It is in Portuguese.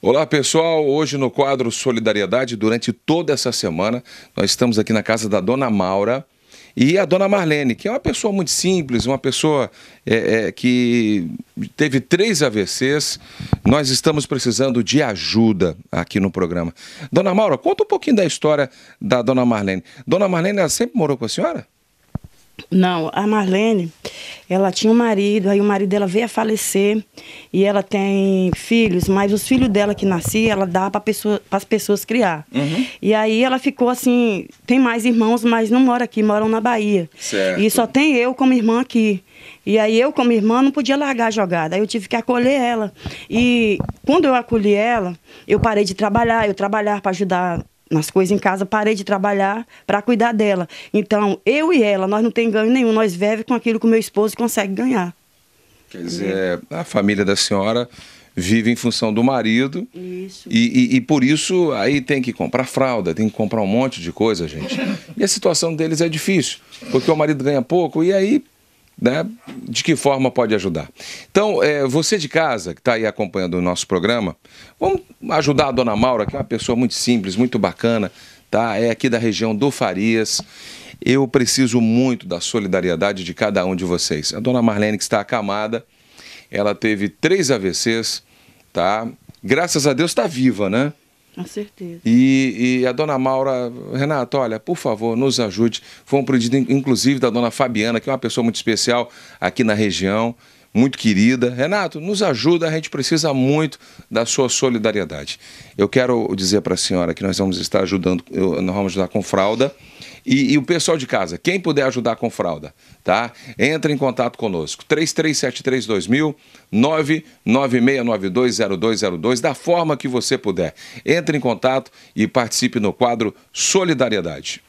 Olá pessoal, hoje no quadro Solidariedade, durante toda essa semana, nós estamos aqui na casa da Dona Maura e a Dona Marlene, que é uma pessoa muito simples, uma pessoa é, é, que teve três AVCs. Nós estamos precisando de ajuda aqui no programa. Dona Maura, conta um pouquinho da história da Dona Marlene. Dona Marlene, ela sempre morou com a senhora? Não, a Marlene, ela tinha um marido, aí o marido dela veio a falecer e ela tem filhos, mas os filhos dela que nasciam ela dá para pessoa, as pessoas criar. Uhum. E aí ela ficou assim, tem mais irmãos, mas não mora aqui, moram na Bahia. Certo. E só tem eu como irmã aqui. E aí eu como irmã não podia largar a jogada, aí eu tive que acolher ela. E quando eu acolhi ela, eu parei de trabalhar, eu trabalhava para ajudar nas coisas em casa, parei de trabalhar para cuidar dela. Então, eu e ela, nós não tem ganho nenhum, nós vive com aquilo que o meu esposo consegue ganhar. Quer dizer, a família da senhora vive em função do marido. E, e, e, por isso aí tem que comprar fralda, tem que comprar um monte de coisa, gente. E a situação deles é difícil, porque o marido ganha pouco e aí, né, de que forma pode ajudar? Então, é, você de casa, que está aí acompanhando o nosso programa, vamos ajudar a dona Maura, que é uma pessoa muito simples, muito bacana, tá? É aqui da região do Farias. Eu preciso muito da solidariedade de cada um de vocês. A dona Marlene, que está acamada, ela teve três AVCs, tá? Graças a Deus está viva, né? Com certeza. E, e, a dona Maura, Renata, olha, por favor, nos ajude. Foi um pedido, inclusive, da dona Fabiana, que é uma pessoa muito especial aqui na região muito querida. Renato, nos ajuda, a gente precisa muito da sua solidariedade. Eu quero dizer para a senhora que nós vamos estar ajudando, nós vamos ajudar com fralda. E, e, o pessoal de casa, quem puder ajudar com fralda, tá? Entra em contato conosco. 33732000 996920202, da forma que você puder. Entre em contato e participe no quadro Solidariedade.